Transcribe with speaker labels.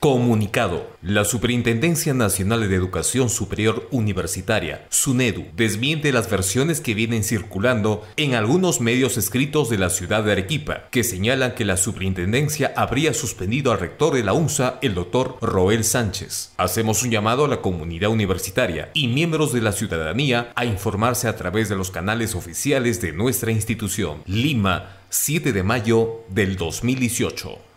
Speaker 1: Comunicado. La Superintendencia Nacional de Educación Superior Universitaria, SUNEDU, desmiente las versiones que vienen circulando en algunos medios escritos de la ciudad de Arequipa, que señalan que la superintendencia habría suspendido al rector de la UNSA, el doctor Roel Sánchez. Hacemos un llamado a la comunidad universitaria y miembros de la ciudadanía a informarse a través de los canales oficiales de nuestra institución. Lima, 7 de mayo del 2018.